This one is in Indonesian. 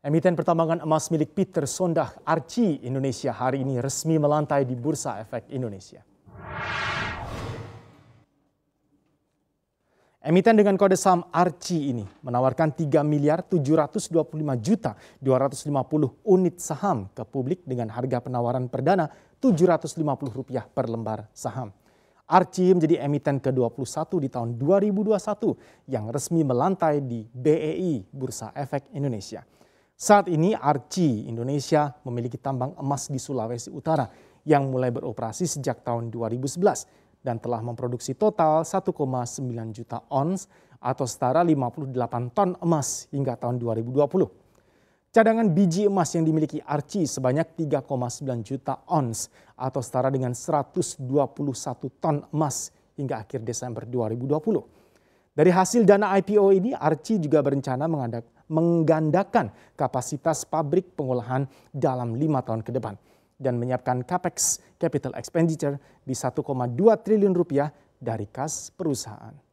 Emiten pertambangan emas milik Peter Sondah Arci Indonesia hari ini resmi melantai di Bursa Efek Indonesia. Emiten dengan kode saham Arci ini menawarkan 3 miliar 725 juta 250 unit saham ke publik dengan harga penawaran perdana Rp750 per lembar saham. Arci menjadi emiten ke-21 di tahun 2021 yang resmi melantai di BEI Bursa Efek Indonesia. Saat ini Arci Indonesia memiliki tambang emas di Sulawesi Utara yang mulai beroperasi sejak tahun 2011 dan telah memproduksi total 1,9 juta ons atau setara 58 ton emas hingga tahun 2020. Cadangan biji emas yang dimiliki Arci sebanyak 3,9 juta ons atau setara dengan 121 ton emas hingga akhir Desember 2020. Dari hasil dana IPO ini, Arci juga berencana menggandakan kapasitas pabrik pengolahan dalam lima tahun ke depan dan menyiapkan capex capital expenditure di 1,2 triliun rupiah dari kas perusahaan.